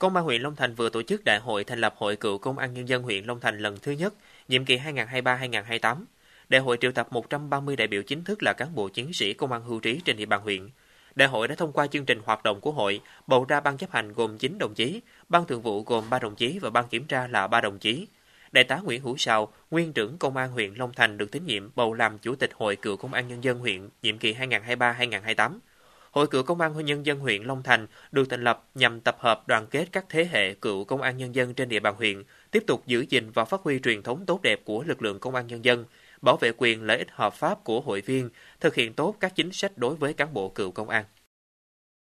Công an huyện Long Thành vừa tổ chức đại hội thành lập Hội Cựu Công an Nhân dân huyện Long Thành lần thứ nhất, nhiệm kỳ 2023-2028. Đại hội triệu tập 130 đại biểu chính thức là cán bộ chiến sĩ công an hưu trí trên địa bàn huyện. Đại hội đã thông qua chương trình hoạt động của hội, bầu ra ban chấp hành gồm 9 đồng chí, ban thường vụ gồm 3 đồng chí và ban kiểm tra là 3 đồng chí. Đại tá Nguyễn Hữu Sào, nguyên trưởng công an huyện Long Thành được tín nhiệm bầu làm chủ tịch Hội Cựu Công an Nhân dân huyện nhiệm kỳ 2023-2028. Hội cựu công an nhân dân huyện Long Thành được thành lập nhằm tập hợp đoàn kết các thế hệ cựu công an nhân dân trên địa bàn huyện, tiếp tục giữ gìn và phát huy truyền thống tốt đẹp của lực lượng công an nhân dân, bảo vệ quyền lợi ích hợp pháp của hội viên, thực hiện tốt các chính sách đối với cán bộ cựu công an.